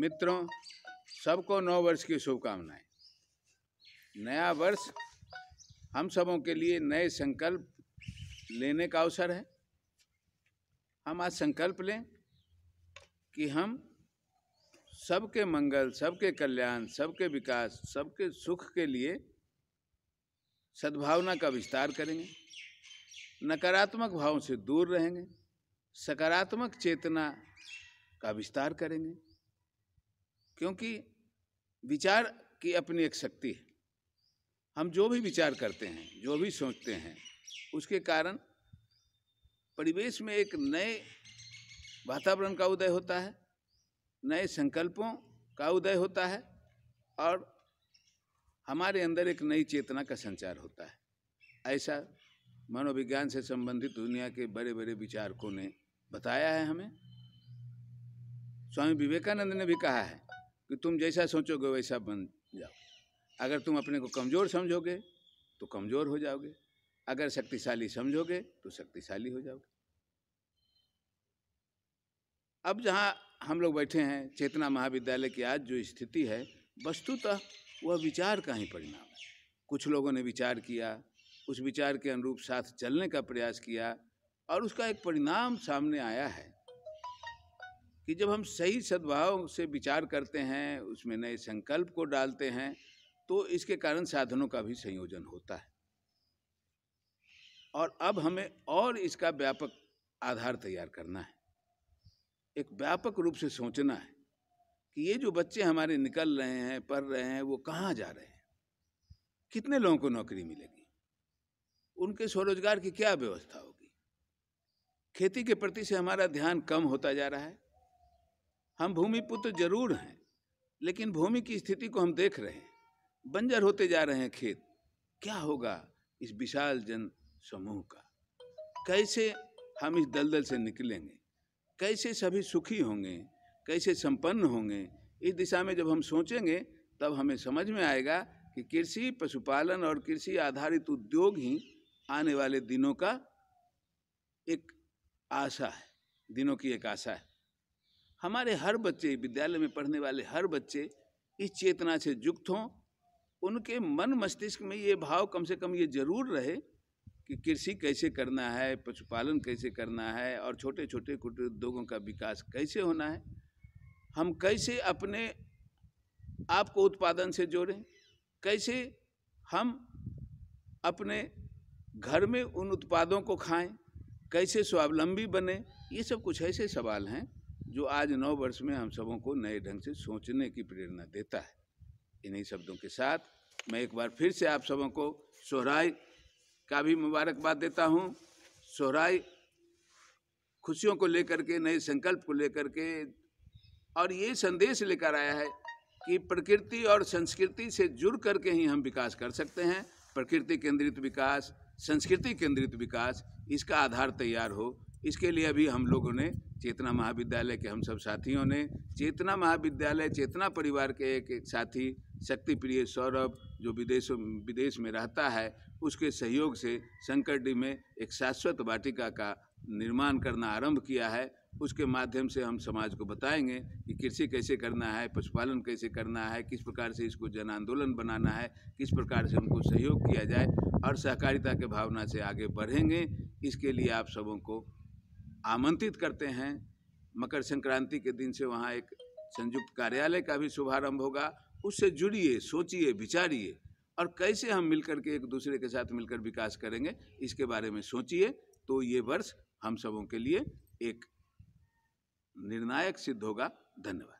मित्रों सबको नौ वर्ष की शुभकामनाएं नया वर्ष हम सबों के लिए नए संकल्प लेने का अवसर है हम आज संकल्प लें कि हम सबके मंगल सबके कल्याण सबके विकास सबके सुख के लिए सद्भावना का विस्तार करेंगे नकारात्मक भावों से दूर रहेंगे सकारात्मक चेतना का विस्तार करेंगे क्योंकि विचार की अपनी एक शक्ति है हम जो भी विचार करते हैं जो भी सोचते हैं उसके कारण परिवेश में एक नए वातावरण का उदय होता है नए संकल्पों का उदय होता है और हमारे अंदर एक नई चेतना का संचार होता है ऐसा मनोविज्ञान से संबंधित दुनिया के बड़े बड़े विचारकों ने बताया है हमें स्वामी विवेकानंद ने भी कहा है कि तुम जैसा सोचोगे वैसा बन जाओ अगर तुम अपने को कमज़ोर समझोगे तो कमज़ोर हो जाओगे अगर शक्तिशाली समझोगे तो शक्तिशाली हो जाओगे अब जहाँ हम लोग बैठे हैं चेतना महाविद्यालय की आज जो स्थिति है वस्तुतः वह विचार का ही परिणाम है कुछ लोगों ने विचार किया उस विचार के अनुरूप साथ चलने का प्रयास किया और उसका एक परिणाम सामने आया है कि जब हम सही सद्भाव से विचार करते हैं उसमें नए संकल्प को डालते हैं तो इसके कारण साधनों का भी संयोजन होता है और अब हमें और इसका व्यापक आधार तैयार करना है एक व्यापक रूप से सोचना है कि ये जो बच्चे हमारे निकल रहे हैं पढ़ रहे हैं वो कहाँ जा रहे हैं कितने लोगों को नौकरी मिलेगी उनके स्वरोजगार की क्या व्यवस्था होगी खेती के प्रति से हमारा ध्यान कम होता जा रहा है हम भूमि पुत्र जरूर हैं लेकिन भूमि की स्थिति को हम देख रहे हैं बंजर होते जा रहे हैं खेत क्या होगा इस विशाल जन समूह का कैसे हम इस दलदल से निकलेंगे कैसे सभी सुखी होंगे कैसे संपन्न होंगे इस दिशा में जब हम सोचेंगे तब हमें समझ में आएगा कि कृषि पशुपालन और कृषि आधारित उद्योग ही आने वाले दिनों का एक आशा है दिनों की एक आशा है हमारे हर बच्चे विद्यालय में पढ़ने वाले हर बच्चे इस चेतना से युक्त हों उनके मन मस्तिष्क में ये भाव कम से कम ये जरूर रहे कि कृषि कैसे करना है पशुपालन कैसे करना है और छोटे छोटे कुटीर उद्योगों का विकास कैसे होना है हम कैसे अपने आप को उत्पादन से जोड़ें कैसे हम अपने घर में उन उत्पादों को खाएं कैसे स्वावलंबी बने ये सब कुछ ऐसे सवाल हैं जो आज नौ वर्ष में हम सबों को नए ढंग से सोचने की प्रेरणा देता है इन्हीं शब्दों के साथ मैं एक बार फिर से आप सबों को सोहराय का भी मुबारकबाद देता हूँ सोहराय खुशियों को लेकर के नए संकल्प को लेकर के और ये संदेश लेकर आया है कि प्रकृति और संस्कृति से जुड़ करके ही हम विकास कर सकते हैं प्रकृति केंद्रित विकास संस्कृति केंद्रित विकास इसका आधार तैयार हो इसके लिए अभी हम लोगों ने चेतना महाविद्यालय के हम सब साथियों ने चेतना महाविद्यालय चेतना परिवार के एक, एक साथी शक्ति प्रिय सौरभ जो विदेशों विदेश में रहता है उसके सहयोग से डी में एक शाश्वत वाटिका का निर्माण करना आरंभ किया है उसके माध्यम से हम समाज को बताएंगे कि कृषि कैसे करना है पशुपालन कैसे करना है किस प्रकार से इसको जन आंदोलन बनाना है किस प्रकार से उनको सहयोग किया जाए और सहकारिता के भावना से आगे बढ़ेंगे इसके लिए आप सबों को आमंत्रित करते हैं मकर संक्रांति के दिन से वहाँ एक संयुक्त कार्यालय का भी शुभारंभ होगा उससे जुड़िए सोचिए विचारिए और कैसे हम मिलकर के एक दूसरे के साथ मिलकर विकास करेंगे इसके बारे में सोचिए तो ये वर्ष हम सबों के लिए एक निर्णायक सिद्ध होगा धन्यवाद